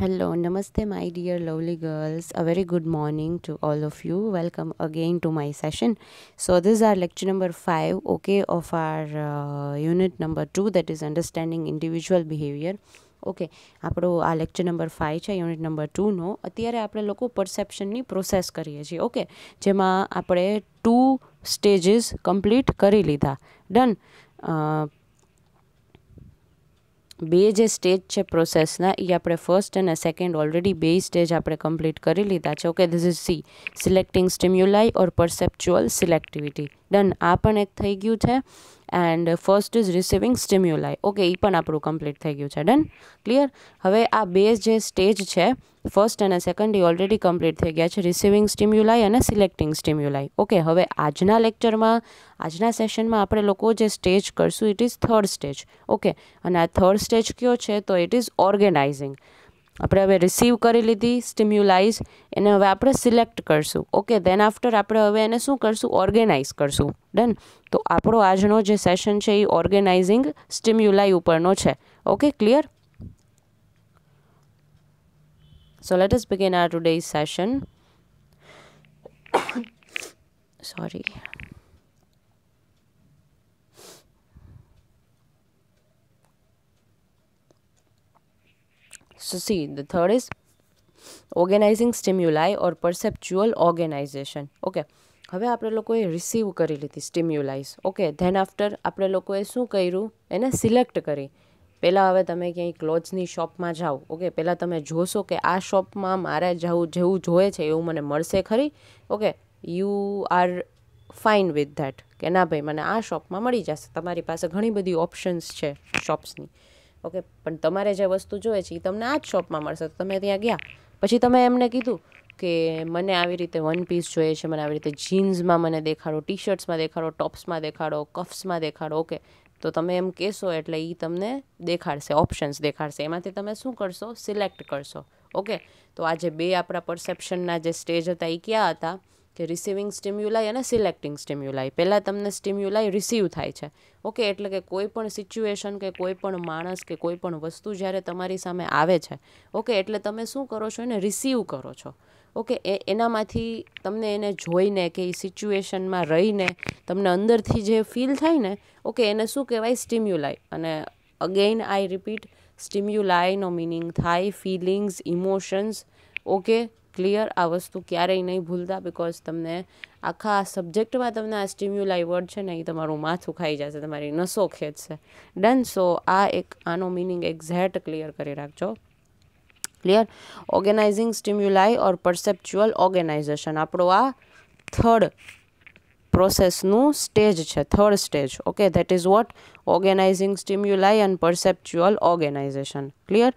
Hello, namaste, my dear lovely girls. A very good morning to all of you. Welcome again to my session. So, this is our lecture number five, okay, of our uh, unit number two, that is understanding individual behavior. Okay, આપણો આ lecture number 5 છે unit number ટુનો અત્યારે આપણે લોકો પરસેપ્શનની process કરીએ છીએ okay જેમાં આપણે 2 સ્ટેજીસ કમ્પ્લીટ કરી લીધા ડન બે જે સ્ટેજ છે પ્રોસેસના એ આપણે ફર્સ્ટ અને સેકન્ડ ઓલરેડી બે સ્ટેજ આપણે કમ્પ્લીટ કરી લીધા છે okay this is see selecting stimuli or perceptual selectivity done આ પણ એક થઈ ગયું છે and first is receiving stimuli okay એ પણ આપણું કમ્પ્લીટ થઈ ગયું છે ડન ક્લિયર હવે આ બે જે સ્ટેજ છે ફર્સ્ટ અને સેકન્ડ એ ઓલરેડી કમ્પ્લીટ થઈ ગયા છે રિસીવિંગ સ્ટિમ્યુલાઈ અને સિલેક્ટિંગ સ્ટિમ્યુલાઈ ઓકે હવે આજના લેક્ચરમાં આજના સેશનમાં આપણે લોકો જે સ્ટેજ કરશું it is third stage okay અને આ થર્ડ સ્ટેજ કયો છે તો ઇટ ઇઝ ઓર્ગેનાઇઝિંગ આપણે હવે રિસીવ કરી લીધી સ્ટિમ્યુલાઇઝ એને હવે આપણે સિલેક્ટ કરશું ઓકે દેન આફ્ટર આપણે હવે એને શું કરશું ઓર્ગેનાઇઝ કરશું ડન તો આપણો આજનો જે સેશન છે એ ઓર્ગેનાઇઝિંગ સ્ટિમ્યુલાઈ ઉપરનો છે okay clear so let us begin our today session sorry So see, the third is organising stimuli or perceptual organisation okay હવે આપણે લોકોએ રિસીવ કરી લીધી સ્ટિમ્યુલાઇઝ ઓકે ધેન આફ્ટર આપણે લોકોએ શું કર્યું એને સિલેક્ટ કરી પહેલાં હવે તમે ક્યાંય ક્લોથ્સની શોપમાં જાઓ ઓકે પહેલાં તમે જોશો કે આ શોપમાં મારે જવું જેવું જોઈએ છે એવું મને મળશે ખરી okay you are fine with that કે ના ભાઈ મને આ શોપમાં મળી જશે તમારી પાસે ઘણી બધી ઓપ્શન્સ છે શોપ્સની ઓકે પણ તમારે જે વસ્તુ જોઈએ છે એ તમને આ જ શોપમાં મળશે તો તમે ત્યાં ગયા પછી તમે એમને કીધું કે મને આવી રીતે વન પીસ જોઈએ છે મને આવી રીતે જીન્સમાં મને દેખાડો ટી શર્ટ્સમાં દેખાડો ટોપ્સમાં દેખાડો કફ્સમાં દેખાડો ઓકે તો તમે એમ કહેશો એટલે એ તમને દેખાડશે ઓપ્શન્સ દેખાડશે એમાંથી તમે શું કરશો સિલેક્ટ કરશો ઓકે તો આજે બે આપણા પરસેપ્શનના જે સ્ટેજ હતા એ ક્યાં હતા કે રિસીવિંગ સ્ટિમ્યુલાઈ અને સિલેક્ટિંગ સ્ટિમ્યુલાય પહેલાં તમને સ્ટિમ્યુલાય રિસીવ થાય છે ઓકે એટલે કે કોઈ પણ સિચ્યુએશન કે કોઈ પણ માણસ કે કોઈ પણ વસ્તુ જ્યારે તમારી સામે આવે છે ઓકે એટલે તમે શું કરો છો એને રિસીવ કરો છો ઓકે એ એનામાંથી તમને એને જોઈને કે એ સિચ્યુએશનમાં રહીને તમને અંદરથી જે ફીલ થાય ને ઓકે એને શું કહેવાય સ્ટિમ્યુલાઈ અને અગેઇન આઈ રિપીટ સ્ટિમ્યુલાઈનો મિનિંગ થાય ફિલિંગ્સ ઇમોશન્સ ઓકે ક્લિયર આ વસ્તુ ક્યારેય નહીં ભૂલતા બિકોઝ તમને આખા સબ્જેક્ટમાં તમને આ સ્ટિમ્યુલાઈ વર્ડ છે ને એ તમારું માથું ખાઈ જશે તમારી નસો ખેંચશે ડન સો આ એક આનો મિનિંગ એક્ઝેક્ટ ક્લિયર કરી રાખજો clear organising stimuli or perceptual organisation આપણો આ થર્ડ પ્રોસેસનું સ્ટેજ છે third stage okay that is what organising stimuli and perceptual organisation clear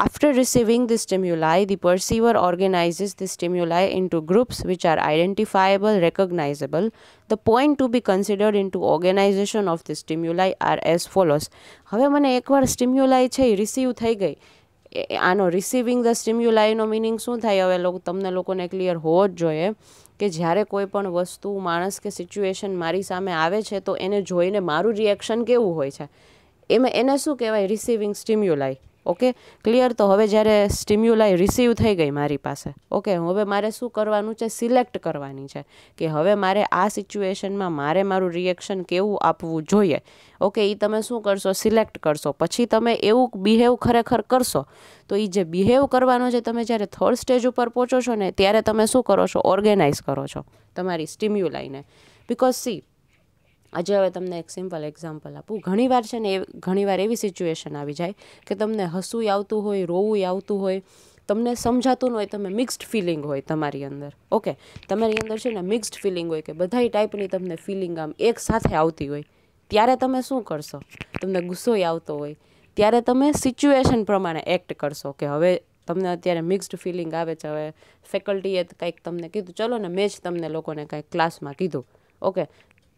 After receiving the stimuli, the perceiver organizes the stimuli into groups which are identifiable, recognizable. The point to be considered into organization of the stimuli are as follows. હવે મને એકવાર સ્ટિમ્યુલાઈ છે એ receive થઈ ગઈ આનો receiving the સ્ટિમ્યુલાઈનો meaning શું થાય હવે લોકો તમને લોકોને ક્લિયર હોવો જ જોઈએ કે જ્યારે કોઈ પણ વસ્તુ માણસ કે સિચ્યુએશન મારી સામે આવે છે તો એને જોઈને મારું રિએક્શન કેવું હોય છે એમાં એને શું કહેવાય રિસીવિંગ સ્ટિમ્યુલાઈ ઓકે ક્લિયર તો હવે જ્યારે સ્ટિમ્યુલાઈ રિસીવ થઈ ગઈ મારી પાસે ઓકે હવે મારે શું કરવાનું છે સિલેક્ટ કરવાની છે કે હવે મારે આ સિચ્યુએશનમાં મારે મારું રિએક્શન કેવું આપવું જોઈએ ઓકે એ તમે શું કરશો સિલેક્ટ કરશો પછી તમે એવું બિહેવ ખરેખર કરશો તો એ જે બિહેવ કરવાનો છે તમે જ્યારે થર્ડ સ્ટેજ ઉપર પહોંચો છો ને ત્યારે તમે શું કરો છો ઓર્ગેનાઇઝ કરો છો તમારી સ્ટિમ્યુલાઈને બિકોઝ સી આજે હવે તમને એક સિમ્પલ એક્ઝામ્પલ આપું ઘણીવાર છે ને એ ઘણીવાર એવી સિચ્યુએશન આવી જાય કે તમને હસવું આવતું હોય રોવું આવતું હોય તમને સમજાતું ન હોય તમે મિક્સ્ડ ફિલિંગ હોય તમારી અંદર ઓકે તમારી અંદર છે ને મિક્સ્ડ ફિલિંગ હોય કે બધાય ટાઈપની તમને ફિલિંગ આમ એક સાથે આવતી હોય ત્યારે તમે શું કરશો તમને ગુસ્સો આવતો હોય ત્યારે તમે સિચ્યુએશન પ્રમાણે એક્ટ કરશો કે હવે તમને અત્યારે મિક્સ્ડ ફિલિંગ આવે છે હવે ફેકલ્ટીએ કંઈક તમને કીધું ચલો ને મેં જ તમને લોકોને કંઈક ક્લાસમાં કીધું ઓકે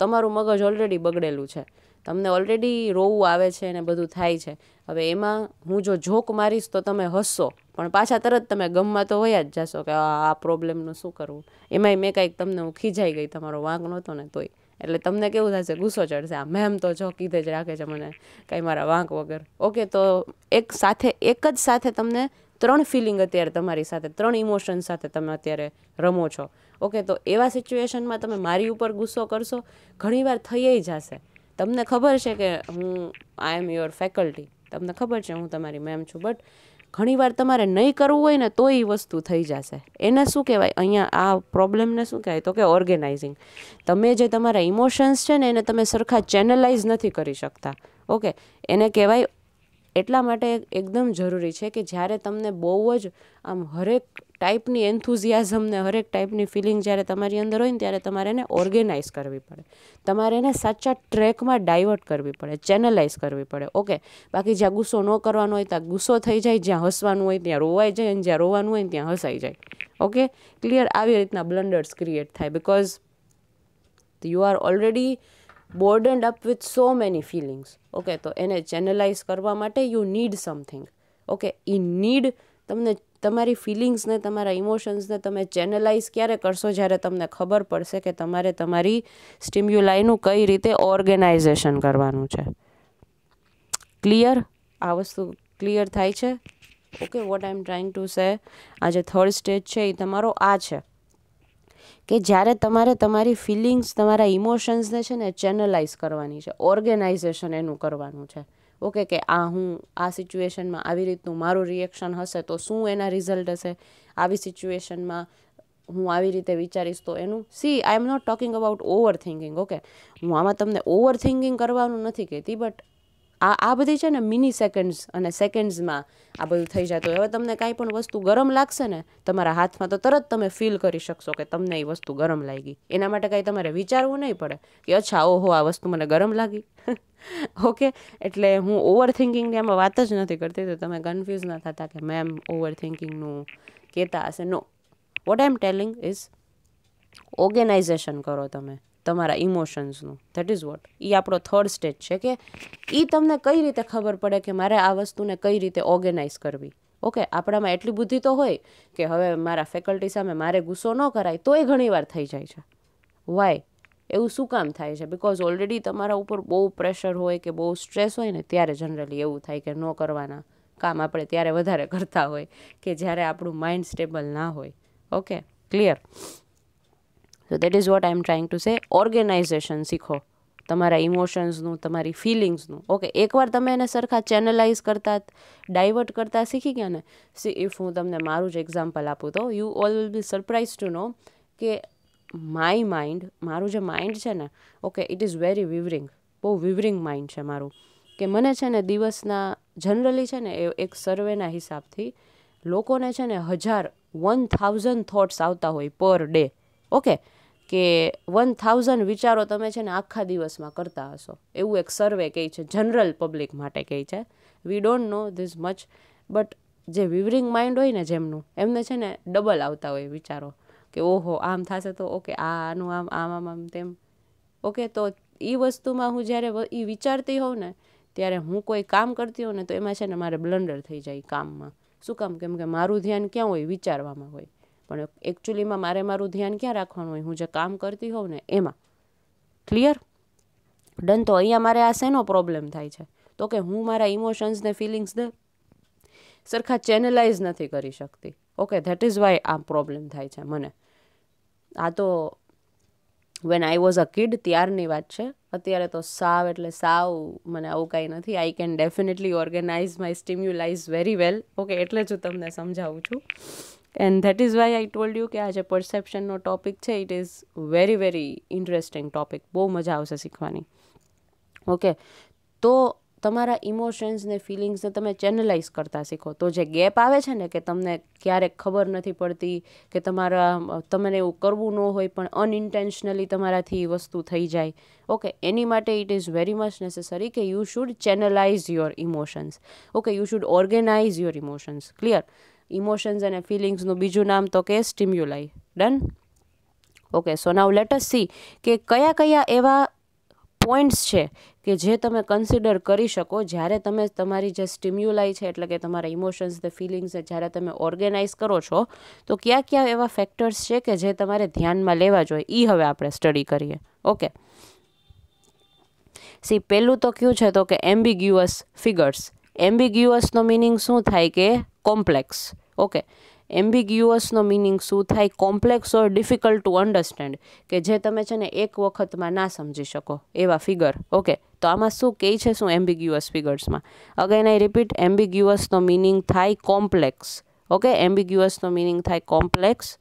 તમારું મગજ ઓલરેડી બગડેલું છે તમને ઓલરેડી રોવું આવે છે ને બધું થાય છે હવે એમાં હું જો જોક મારીશ તો તમે હસશો પણ પાછા તરત તમે ગમમાં તો વયા જ જશો કે આ પ્રોબ્લેમનું શું કરવું એમાંય મેં કાંઈક તમને હું ખીજાઈ ગઈ તમારો વાંક નહોતો ને તોય એટલે તમને કેવું થશે ગુસ્સો ચડશે આ મેમ તો જો કીધે જ રાખે છે મને કાંઈ મારા વાંક વગર ઓકે તો એક સાથે એક જ સાથે તમને ત્રણ ફિલિંગ અત્યારે તમારી સાથે ત્રણ ઇમોશન સાથે તમે અત્યારે રમો છો ઓકે તો એવા સિચ્યુએશનમાં તમે મારી ઉપર ગુસ્સો કરશો ઘણીવાર થઈ જશે તમને ખબર છે કે હું આઈ એમ યોર ફેકલ્ટી તમને ખબર છે હું તમારી મેમ છું બટ ઘણીવાર તમારે નહીં કરવું હોય ને તો એ વસ્તુ થઈ જશે એને શું કહેવાય અહીંયા આ પ્રોબ્લેમને શું કહેવાય તો કે ઓર્ગેનાઇઝિંગ તમે જે તમારા ઇમોશન્સ છે ને એને તમે સરખા ચેનલાઇઝ નથી કરી શકતા ઓકે એને કહેવાય એટલા માટે એકદમ જરૂરી છે કે જ્યારે તમને બહુ જ આમ હરેક ટાઈપની એન્થુઝિયાઝમને હરેક ટાઈપની ફિલિંગ જ્યારે તમારી અંદર હોય ને ત્યારે તમારે એને ઓર્ગેનાઇઝ કરવી પડે તમારે એને સાચા ટ્રેકમાં ડાયવર્ટ કરવી પડે ચેનલાઇઝ કરવી પડે ઓકે બાકી જ્યાં ગુસ્સો ન કરવાનો હોય ત્યાં ગુસ્સો થઈ જાય જ્યાં હસવાનું હોય ત્યાં રોવાઈ જાય અને જ્યાં રોવાનું હોય ત્યાં હસાઈ જાય ઓકે ક્લિયર આવી રીતના બ્લન્ડર્સ ક્રિએટ થાય because you are already burdened up with so many feelings okay તો એને ચેનલાઇઝ કરવા માટે યુ નીડ સમથિંગ ઓકે ઈ નીડ તમને તમારી ફિલિંગ્સને તમારા ઇમોશન્સને તમે ચેનલાઇઝ ક્યારે કરશો જ્યારે તમને ખબર પડશે કે તમારે તમારી સ્ટિમ્યુલાઈનું કઈ રીતે ઓર્ગેનાઇઝેશન કરવાનું છે ક્લિયર આ વસ્તુ ક્લિયર થાય છે okay what I am trying to say આ જે થર્ડ સ્ટેજ છે એ તમારો આ છે કે જ્યારે તમારે તમારી ફિલિંગ્સ તમારા ઇમોશન્સને છે ને ચેનલાઇઝ કરવાની છે ઓર્ગેનાઇઝેશન એનું કરવાનું છે ઓકે કે આ હું આ સિચ્યુએશનમાં આવી રીતનું મારું રિએક્શન હશે તો શું એના રિઝલ્ટ હશે આવી સિચ્યુએશનમાં હું આવી રીતે વિચારીશ તો એનું see I am not talking about overthinking okay હું આમાં તમને ઓવર થિંકિંગ કરવાનું નથી કહેતી બટ આ આ બધી છે ને મિની સેકન્ડ્સ અને સેકન્ડ્સમાં આ બધું થઈ જતું હવે તમને કાંઈ પણ વસ્તુ ગરમ લાગશે ને તમારા હાથમાં તો તરત તમે ફીલ કરી શકશો કે તમને એ વસ્તુ ગરમ લાગી એના માટે કાંઈ તમારે વિચારવું નહીં પડે કે અચ્છા ઓહો આ વસ્તુ મને ગરમ લાગી ઓકે એટલે હું ઓવર થિંકિંગની આમાં વાત જ નથી કરતી તો તમે કન્ફ્યુઝ ન થતા કે મેમ ઓવર થિંકિંગનું કહેતા હશે no what I am telling is organisation કરો તમે તમારા ઇમોશન્સનું ધેટ ઇઝ વોટ એ આપણો થર્ડ સ્ટેજ છે કે એ તમને કઈ રીતે ખબર પડે કે મારે આ વસ્તુને કઈ રીતે ઓર્ગેનાઇઝ કરવી ઓકે આપણામાં એટલી બુદ્ધિ તો હોય કે હવે મારા ફેકલ્ટી સામે મારે ગુસ્સો ન કરાય તોય ઘણીવાર થઈ જાય છે વાય એવું શું કામ થાય છે બિકોઝ ઓલરેડી તમારા ઉપર બહુ પ્રેશર હોય કે બહુ સ્ટ્રેસ હોય ને ત્યારે જનરલી એવું થાય કે ન કરવાના કામ આપણે ત્યારે વધારે કરતા હોય કે જ્યારે આપણું માઇન્ડ સ્ટેબલ ના હોય okay clear so that is what I am trying to say organisation શીખો તમારા ઇમોશન્સનું તમારી ફિલિંગ્સનું ઓકે એકવાર તમે એને સરખા ચેનલાઇઝ કરતા ડાયવર્ટ કરતા શીખી ગયા ને સી ઇફ હું તમને મારું જ એક્ઝામ્પલ આપું તો you all will be surprise to know કે માય માઇન્ડ મારું જે માઇન્ડ છે ને okay it is very wavering બહુ વિવરિંગ માઇન્ડ છે મારું કે મને છે ને દિવસના જનરલી છે ને એ એક સર્વેના હિસાબથી લોકોને છે ને હજાર વન થાઉઝન્ડ થોટ્સ આવતા હોય પર ડે ઓકે કે વન થાઉઝન્ડ વિચારો તમે છે ને આખા દિવસમાં કરતા હશો એવું એક સર્વે કહે છે જનરલ પબ્લિક માટે કહે છે we don't know this much but જે વિવરિંગ માઇન્ડ હોય ને જેમનું એમને છે ને ડબલ આવતા હોય વિચારો કે ઓહો આમ થશે તો ઓકે આ આનું આમ આમ આમ આમ તેમ ઓકે તો એ વસ્તુમાં હું જ્યારે એ વિચારતી હોઉં ને ત્યારે હું કોઈ કામ કરતી હોઉં ને તો એમાં છે ને મારે બ્લન્ડર થઈ જાય કામમાં શું કામ કેમ કે મારું ધ્યાન ક્યાં હોય વિચારવામાં હોય પણ એકચ્યુઅલીમાં મારે મારું ધ્યાન ક્યાં રાખવાનું હોય હું જે કામ કરતી હોઉં ને એમાં ક્લિયર ડન તો અહીંયા મારે આ શેનો પ્રોબ્લેમ થાય છે તો કે હું મારા ઇમોશન્સને ફિલિંગ્સને સરખા ચેનલાઇઝ નથી કરી શકતી ઓકે ધેટ ઇઝ વાય આ પ્રોબ્લેમ થાય છે મને આ તો when I was a kid ત્યારની વાત છે અત્યારે તો સાવ એટલે સાવ મને આવું કાંઈ નથી I can definitely organise my stimuli very well okay એટલે જ હું તમને સમજાવું છું and that is why I told you કે આ જે પરસેપ્શનનો ટોપિક છે it is very very interesting topic બહુ મજા આવશે શીખવાની ઓકે તો તમારા ઇમોશન્સને ફિલિંગ્સને તમે ચેનલાઇઝ કરતા શીખો તો જે ગેપ આવે છે ને કે તમને ક્યારેક ખબર નથી પડતી કે તમારા તમને એવું કરવું ન હોય પણ અનઇન્ટેન્શનલી તમારાથી વસ્તુ થઈ જાય ઓકે એની માટે it is very much necessary કે you should channelise your emotions okay you should organise your emotions clear emotions અને ફિલિંગ્સનું બીજું નામ તો કે stimuli done okay so now let us see કે કયા કયા એવા પોઈન્ટ્સ છે કે જે તમે કન્સિડર કરી શકો જ્યારે તમે તમારી જે સ્ટિમ્યુલાઈ છે એટલે કે તમારા ઇમોશન્સ ધ ફિલિંગ્સ જ્યારે તમે ઓર્ગેનાઇઝ કરો છો તો કયા કયા એવા ફેક્ટર્સ છે કે જે તમારે ધ્યાનમાં લેવા જોઈએ એ હવે આપણે સ્ટડી કરીએ ઓકે સી પહેલું તો કયું છે તો કે એમ્બિગ્યુઅસ ફિગર્સ એમ્બિગ્યુઅસનો મિનિંગ શું થાય કે કોમ્પ્લેક્સ ઓકે એમ્બિગ્યુઅસનો મિનિંગ શું થાય complex or difficult to understand કે જે તમે છે ને એક વખતમાં ના સમજી શકો એવા ફિગર ઓકે તો આમાં શું કહે છે શું એમ્બિગ્યુઅસ ફિગર્સમાં અગેન આઈ રિપીટ એમ્બિગ્યુઅસનો મિનિંગ થાય કોમ્પ્લેક્સ ઓકે એમ્બિગ્યુઅસનો મિનિંગ થાય કોમ્પ્લેક્સ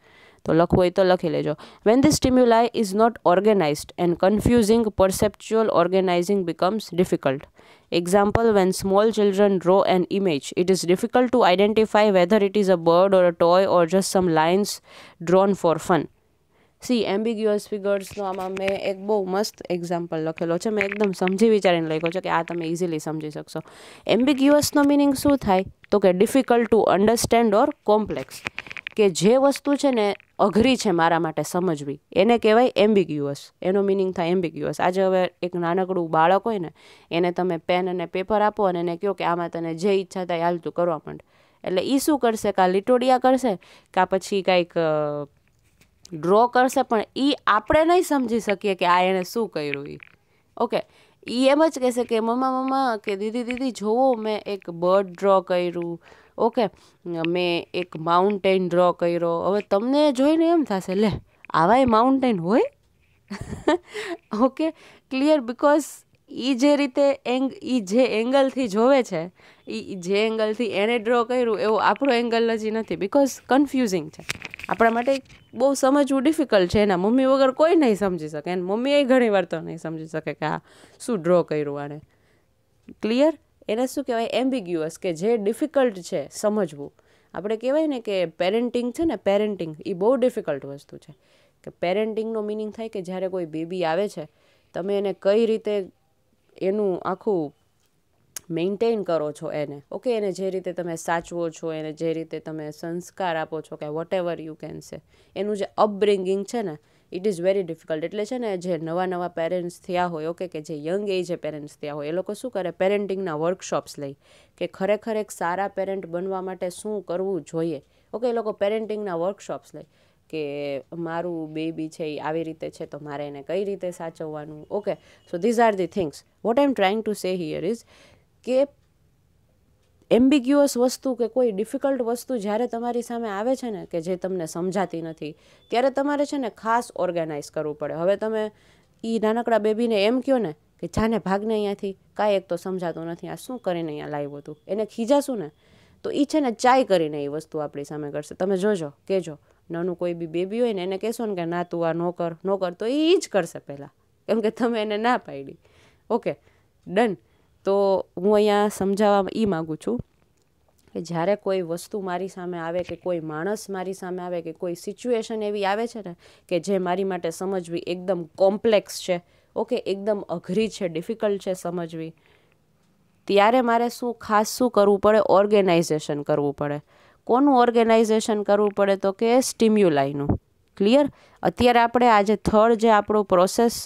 તો લખવું હોય તો લખી લેજો when the stimuli is not organised and confusing perceptual organising becomes difficult example when small children draw an image it is difficult to identify whether it is a bird or a toy or just some lines drawn for fun see ambiguous ફિગર્સનો આમાં મેં એક બહુ મસ્ત example લખેલો છે મેં એકદમ સમજી વિચારીને લખ્યો છે કે આ તમે ઇઝીલી સમજી શકશો એમ્બિગ્યુઅસનો મિનિંગ શું થાય તો કે difficult to understand or complex કે જે વસ્તુ છે ને અઘરી છે મારા માટે સમજવી એને કહેવાય એમ્બિગ્યુઅસ એનો મિનિંગ થાય એમ્બિગ્યુઅસ આજે હવે એક નાનકડું બાળક હોય ને એને તમે પેન અને પેપર આપો અને એને કહો કે આમાં તને જે ઈચ્છા થાય હાલતું કરવા માંડ એટલે એ શું કરશે કાં લીટોડિયા કરશે કાં પછી કાંઈક ડ્રો કરશે પણ એ આપણે નહીં સમજી શકીએ કે આ એણે શું કર્યું એ ઓકે એ એમ જ કહેશે કે મમ્મા મમ્મા કે દીદી દીદી જોવો મેં એક બર્ડ ડ્રો કર્યું ઓકે મેં એક માઉન્ટેન ડ્રો કર્યો હવે તમને જોઈને એમ થશે લે આવાય માઉન્ટેન હોય ઓકે ક્લિયર બિકોઝ એ જે રીતે એંગ એ જે એંગલથી જોવે છે એ જે એંગલથી એણે ડ્રો કર્યું એવો આપણો એંગલ હજી નથી બિકોઝ કન્ફ્યુઝિંગ છે આપણા માટે બહુ સમજવું ડિફિકલ્ટ છે એના મમ્મી વગર કોઈ નહીં સમજી શકે એને મમ્મીએ ઘણી વાર તો નહીં સમજી શકે કે આ શું ડ્રો કર્યું આણે ક્લિયર એને શું કહેવાય એમ્બિગ્યુઅસ કે જે ડિફિકલ્ટ છે સમજવું આપણે કહેવાય ને કે પેરેન્ટિંગ છે ને પેરેન્ટિંગ એ બહુ ડિફિકલ્ટ વસ્તુ છે કે પેરેન્ટિંગનો મિનિંગ થાય કે જ્યારે કોઈ બેબી આવે છે તમે એને કઈ રીતે એનું આખું મેન્ટેન કરો છો એને ઓકે એને જે રીતે તમે સાચવો છો એને જે રીતે તમે સંસ્કાર આપો છો કે vote ever you can say એનું જે અપબ્રિંગિંગ છે ને ઇટ ઇઝ વેરી ડિફિકલ્ટ એટલે છે ને જે નવા નવા પેરેન્ટ્સ થયા હોય ઓકે કે જે યંગ એજે પેરેન્ટ્સ થયા હોય એ લોકો શું કરે પેરેન્ટિંગના વર્કશોપ્સ લઈ કે ખરેખર એક સારા પેરેન્ટ બનવા માટે શું કરવું જોઈએ ઓકે એ લોકો પેરેન્ટિંગના વર્કશોપ્સ લઈ કે મારું બેબી છે એ આવી રીતે છે તો મારે એને કઈ રીતે સાચવવાનું okay so these are the things what I am trying to say here is કે એમ્બિગ્યુઅસ વસ્તુ કે કોઈ ડિફિકલ્ટ વસ્તુ જ્યારે તમારી સામે આવે છે ને કે જે તમને સમજાતી નથી ત્યારે તમારે છે ને ખાસ ઓર્ગેનાઇઝ કરવું પડે હવે તમે એ નાનકડા બેબીને એમ કહો ને કે જાને ભાગને અહીંયાથી કાંઈ એક તો સમજાતું નથી આ શું કરીને અહીંયા લાવ્યું હતું એને ખીજાશું ને તો એ છે ને ચાય કરીને એ વસ્તુ આપણી સામે કરશે તમે જોજો કહેજો નાનું કોઈ બી બેબી હોય ને એને કહેશો ને કે ના તું આ નો કર નો કર તો એ જ કરશે પહેલાં કેમ કે તમે એને ના પાડી ઓકે ડન તો હું અહીંયા સમજાવવા એ માગું છું કે જ્યારે કોઈ વસ્તુ મારી સામે આવે કે કોઈ માણસ મારી સામે આવે કે કોઈ સિચ્યુએશન એવી આવે છે ને કે જે મારી માટે સમજવી એકદમ કોમ્પ્લેક્સ છે ઓકે એકદમ અઘરી છે ડિફિકલ્ટ છે સમજવી ત્યારે મારે શું ખાસ શું કરવું પડે ઓર્ગેનાઇઝેશન કરવું પડે કોનું ઓર્ગેનાઇઝેશન કરવું પડે તો કે સ્ટિમ્યુલાઈનું ક્લિયર અત્યારે આપણે આજે થર્ડ જે આપણો પ્રોસેસ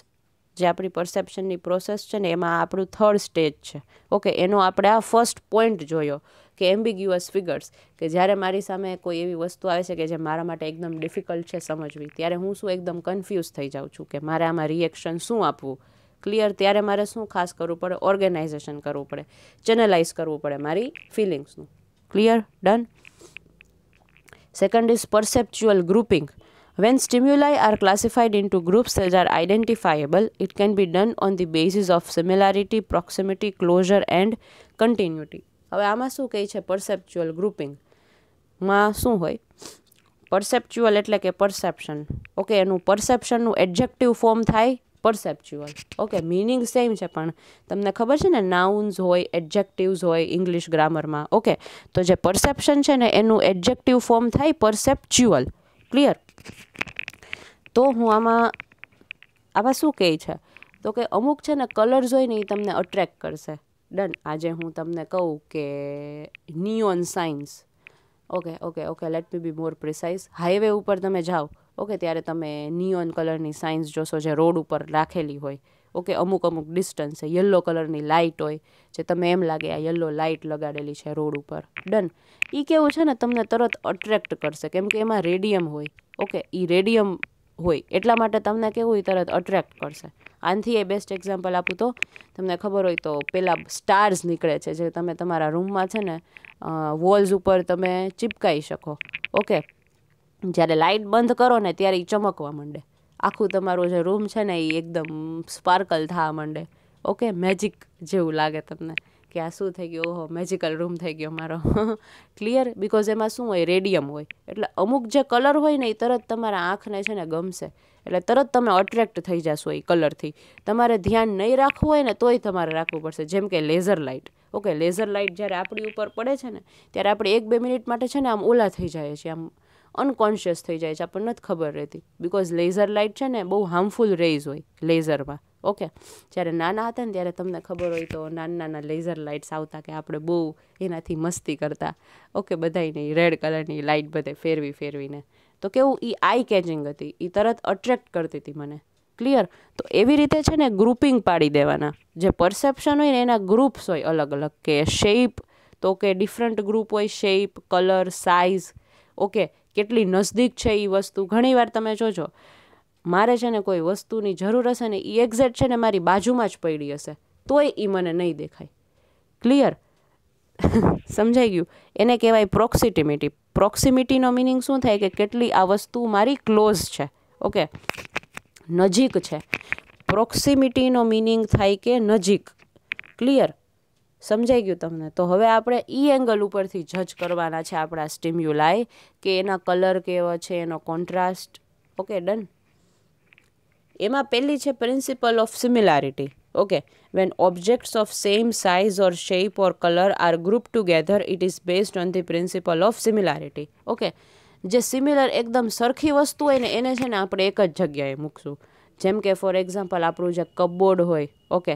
જે આપણી પરસેપ્શનની પ્રોસેસ છે ને એમાં આપણું થર્ડ સ્ટેજ છે ઓકે એનો આપણે આ ફર્સ્ટ પોઈન્ટ જોયો કે એમ્બિગ્યુઅસ ફિગર્સ કે જ્યારે મારી સામે કોઈ એવી વસ્તુ આવે છે કે જે મારા માટે એકદમ ડિફિકલ્ટ છે સમજવી ત્યારે હું શું એકદમ કન્ફ્યુઝ થઈ જાઉં છું કે મારે આમાં રિએક્શન શું આપવું ક્લિયર ત્યારે મારે શું ખાસ કરવું પડે ઓર્ગેનાઇઝેશન કરવું પડે ચેનલાઇઝ કરવું પડે મારી ફિલિંગ્સનું clear done second is perceptual grouping When stimuli are classified into groups that are identifiable, it can be done on the basis of similarity, proximity, closure and continuity. હવે આમાં શું કહે છે પરસેપ્ચ્યુઅલ ગ્રુપિંગમાં શું હોય પરસેપ્ચ્યુઅલ એટલે કે પરસેપ્શન ઓકે એનું પરસેપ્શનનું એડજેક્ટિવ ફોર્મ થાય પરસેપ્ચ્યુઅલ ઓકે મિનિંગ સેમ છે પણ તમને ખબર છે ને નાઉન્સ હોય એડજેક્ટિવ્સ હોય ઇંગ્લિશ ગ્રામરમાં ઓકે તો જે પરસેપ્શન છે ને એનું એડજેક્ટિવ ફોર્મ થાય પરસેપ્ચ્યુઅલ ક્લિયર તો હું આમાં આમાં શું કહે છે તો કે અમુક છે ને કલર્સ હોય ને એ તમને અટ્રેક્ટ કરશે ડન આજે હું તમને કહું કે neon signs okay okay okay let me be more precise highway ઉપર તમે જાઓ ઓકે ત્યારે તમે નિયોન કલરની સાઇન્સ જોશો જે રોડ ઉપર રાખેલી હોય ઓકે અમુક અમુક ડિસ્ટન્સ ડિસ્ટન્સે યલો કલરની લાઇટ હોય જે તમે એમ લાગે આ યલો લાઇટ લગાડેલી છે રોડ ઉપર ડન એ કેવું છે ને તમને તરત અટ્રેક્ટ કરશે કેમ કે એમાં રેડિયમ હોય ઓકે એ રેડિયમ હોય એટલા માટે તમને કેવું એ તરત અટ્રેક્ટ કરશે આનથી એ બેસ્ટ એક્ઝામ્પલ આપું તો તમને ખબર હોય તો પેલા સ્ટાર્સ નીકળે છે જે તમે તમારા રૂમમાં છે ને વોલ્સ ઉપર તમે ચિપકાઈ શકો ઓકે જ્યારે લાઇટ બંધ કરો ને ત્યારે એ ચમકવા માંડે આખું તમારું જે રૂમ છે ને એ એકદમ સ્પાર્કલ થવા માંડે ઓકે મેજિક જેવું લાગે તમને કે આ શું થઈ ગયું ઓહો મેજિકલ રૂમ થઈ ગયો મારો ક્લિયર બિકોઝ એમાં શું હોય રેડિયમ હોય એટલે અમુક જે કલર હોય ને એ તરત તમારા આંખને છે ને ગમશે એટલે તરત તમે અટ્રેક્ટ થઈ જશો એ કલરથી તમારે ધ્યાન નહીં રાખવું હોય ને તોય તમારે રાખવું પડશે જેમ કે laser light okay laser light જ્યારે આપણી ઉપર પડે છે ને ત્યારે આપણે એક બે મિનિટ માટે છે ને આમ ઓલા થઈ જાય છે આમ અનકોન્શિયસ થઈ જાય છે આપણને નથી ખબર રહેતી બિકોઝ લેઝર લાઇટ છે ને બહુ હાર્મફુલ રેઝ હોય લેઝરમાં ઓકે જ્યારે નાના હતા ને ત્યારે તમને ખબર હોય તો નાના નાના લેઝર લાઇટ્સ આવતા કે આપણે બહુ એનાથી મસ્તી કરતા ઓકે બધાય નહીં રેડ કલરની લાઇટ બધે ફેરવી ફેરવીને તો કેવું એ આઈ કેચિંગ હતી એ તરત અટ્રેક્ટ કરતી હતી મને ક્લિયર તો એવી રીતે છે ને ગ્રુપિંગ પાડી દેવાના જે પરસેપ્શન હોય ને એના ગ્રુપ્સ હોય અલગ અલગ કે શેપ તો કે ડિફરન્ટ ગ્રુપ હોય શેપ કલર સાઇઝ ઓકે કેટલી નજદીક છે એ વસ્તુ ઘણીવાર તમે જોજો મારે છે ને કોઈ વસ્તુની જરૂર હશે ને એ એક્ઝેક્ટ છે ને મારી બાજુમાં જ પડી હશે તોય એ મને નહીં દેખાય ક્લિયર સમજાઈ ગયું એને કહેવાય પ્રોક્સિટિમિટી પ્રોક્સિમિટીનો મિનિંગ શું થાય કે કેટલી આ વસ્તુ મારી ક્લોઝ છે ઓકે નજીક છે પ્રોક્સિમિટીનો મિનિંગ થાય કે નજીક ક્લિયર સમજાઈ ગયું તમને તો હવે આપણે ઈ એંગલ ઉપરથી જજ કરવાના છે આપણા સ્ટિમ્યુલાય કે એના કલર કેવો છે એનો કોન્ટ્રાસ્ટ ઓકે ડન એમાં પહેલી છે principle of similarity okay when objects of same size or shape or colour are group together it is based on the principle of similarity okay જે સિમિલર એકદમ સરખી વસ્તુ હોય ને એને છે ને આપણે એક જ જગ્યાએ મૂકશું જેમ કે ફોર એક્ઝામ્પલ આપણું જે કબોર્ડ હોય ઓકે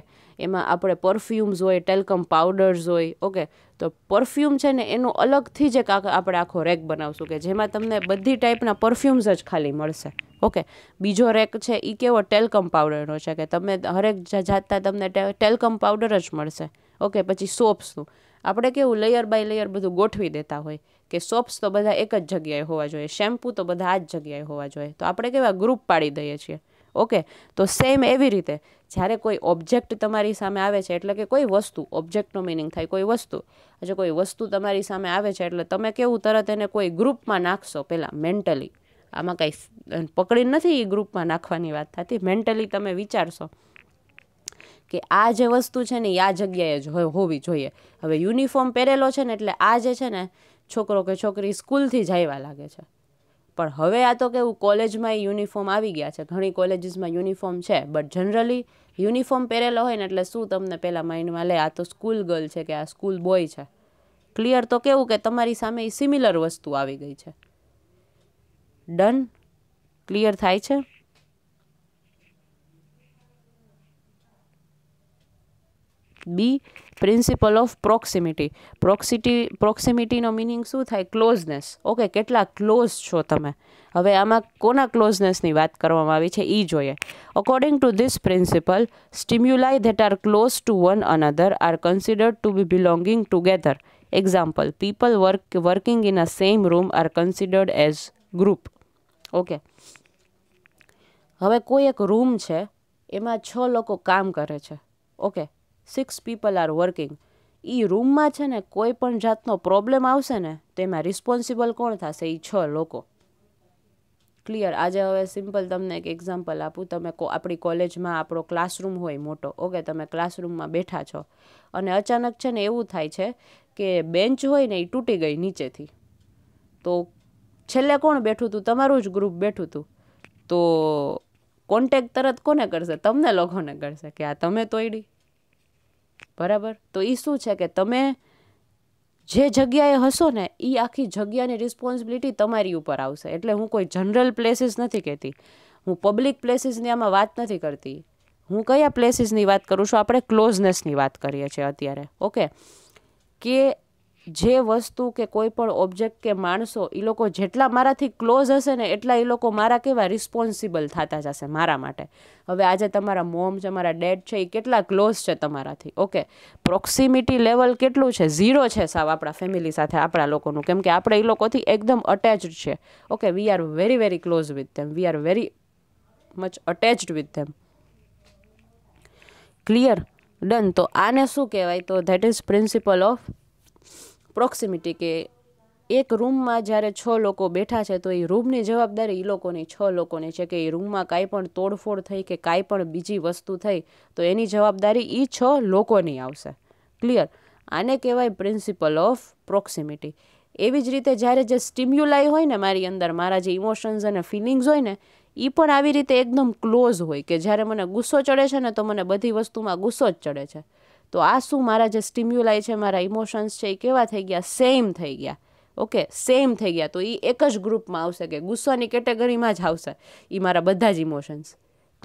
એમાં આપણે પરફ્યુમ્સ હોય ટેલકમ પાવડર્સ હોય ઓકે તો પરફ્યુમ છે ને એનો અલગથી જ એક આપણે આખો રેક બનાવશું કે જેમાં તમને બધી ટાઈપના પરફ્યુમ્સ જ ખાલી મળશે ઓકે બીજો રેક છે એ કેવો ટેલકમ પાવડરનો છે કે તમે હરેક જાતના તમને ટેલકમ પાવડર જ મળશે ઓકે પછી સોપ્સનું આપણે કેવું લેયર બાય લેયર બધું ગોઠવી દેતા હોય કે સોપ્સ તો બધા એક જ જગ્યાએ હોવા જોઈએ શેમ્પૂ તો બધા આ જ જગ્યાએ હોવા જોઈએ તો આપણે કેવા ગ્રુપ પાડી દઈએ છીએ ઓકે તો સેમ એવી રીતે જ્યારે કોઈ ઓબ્જેક્ટ તમારી સામે આવે છે એટલે કે કોઈ વસ્તુ ઓબ્જેક્ટનો મિનિંગ થાય કોઈ વસ્તુ જો કોઈ વસ્તુ તમારી સામે આવે છે એટલે તમે કેવું તરત એને કોઈ ગ્રુપમાં નાખશો પહેલાં મેન્ટલી આમાં કંઈ પકડી નથી એ ગ્રુપમાં નાખવાની વાત થતી મેન્ટલી તમે વિચારશો કે આ જે વસ્તુ છે ને એ આ જગ્યાએ જ હોવી જોઈએ હવે યુનિફોર્મ પહેરેલો છે ને એટલે આ જે છે ને છોકરો કે છોકરી સ્કૂલથી જ આવ્યા લાગે છે પણ હવે આ તો કેવું કોલેજમાં એ યુનિફોર્મ આવી ગયા છે ઘણી કોલેજીસમાં યુનિફોર્મ છે બટ જનરલી યુનિફોર્મ પહેરેલો હોય ને એટલે શું તમને પહેલાં માઇન્ડમાં લે આ તો સ્કૂલ ગર્લ છે કે આ સ્કૂલ બોય છે ક્લિયર તો કેવું કે તમારી સામે સિમિલર વસ્તુ આવી ગઈ છે ડન ક્લિયર થાય છે B principle of proximity proximity પ્રોક્સિમિટીનો મિનિંગ શું થાય ક્લોઝનેસ ઓકે કેટલા ક્લોઝ છો તમે હવે આમાં કોના ક્લોઝનેસની વાત કરવામાં આવી છે એ જોઈએ according to this principle stimuli that are close to one another are considered to be belonging together example people work working in a same room are considered as group okay હવે કોઈ એક રૂમ છે એમાં છ લોકો કામ કરે છે okay six people are working એ રૂમમાં છે ને કોઈ પણ જાતનો પ્રોબ્લેમ આવશે ને તેમાં રિસ્પોન્સિબલ કોણ થશે એ છ લોકો ક્લિયર આજે હવે સિમ્પલ તમને એક એક્ઝામ્પલ આપું તમે આપણી કોલેજમાં આપણો ક્લાસરૂમ હોય મોટો ઓકે તમે ક્લાસરૂમમાં બેઠા છો અને અચાનક છે ને એવું થાય છે કે બેન્ચ હોય ને એ તૂટી ગઈ નીચેથી તો છેલ્લે કોણ બેઠું હતું તમારું જ ગ્રુપ બેઠું હતું તો કોન્ટેક તરત કોને કરશે તમને લોકોને કરશે કે આ તમે તોડી બરાબર તો એ શું છે કે તમે જે જગ્યાએ હશો ને એ આખી જગ્યાની રિસ્પોન્સિબિલિટી તમારી ઉપર આવશે એટલે હું કોઈ જનરલ પ્લેસીસ નથી કહેતી હું પબ્લિક પ્લેસીસની આમાં વાત નથી કરતી હું કયા પ્લેસીસની વાત કરું છું આપણે ક્લોઝનેસની વાત કરીએ છીએ અત્યારે ઓકે કે જે વસ્તુ કે કોઈ પણ ઓબ્જેક્ટ કે માણસો એ લોકો જેટલા મારાથી ક્લોઝ હશે ને એટલા એ લોકો મારા કેવા રિસ્પોન્સિબલ થતા જશે મારા માટે હવે આજે તમારા મોમ છે મારા ડેડ છે એ કેટલા ક્લોઝ છે તમારાથી ઓકે પ્રોક્સિમિટી લેવલ કેટલું છે ઝીરો છે સાવ આપણા ફેમિલી સાથે આપણા લોકોનું કેમ કે આપણે એ લોકોથી એકદમ અટેચડ છે okay we are very very close with them we are very much attached with them clear done તો આને શું કહેવાય તો that is principle of proximity કે એક રૂમમાં જ્યારે છ લોકો બેઠા છે તો એ રૂમની જવાબદારી એ લોકોની છ લોકોની છે કે એ રૂમમાં કાંઈ પણ તોડફોડ થઈ કે કાંઈ પણ બીજી વસ્તુ થઈ તો એની જવાબદારી એ છ લોકોની આવશે ક્લિયર આને કહેવાય પ્રિન્સિપલ ઓફ પ્રોક્સિમિટી એવી જ રીતે જ્યારે જે સ્ટિમ્યુલાય હોય ને મારી અંદર મારા જે ઇમોશન્સ અને ફિલિંગ્સ હોય ને એ પણ આવી રીતે એકદમ ક્લોઝ હોય કે જ્યારે મને ગુસ્સો ચડે છે ને તો મને બધી વસ્તુમાં ગુસ્સો જ ચડે છે તો આ શું મારા જે સ્ટિમ્યુલાય છે મારા ઇમોશન્સ છે એ કેવા થઈ ગયા સેમ થઈ ગયા ઓકે સેમ થઈ ગયા તો એ એક જ ગ્રુપમાં આવશે કે ગુસ્સાની કેટેગરીમાં જ આવશે એ મારા બધા જ ઇમોશન્સ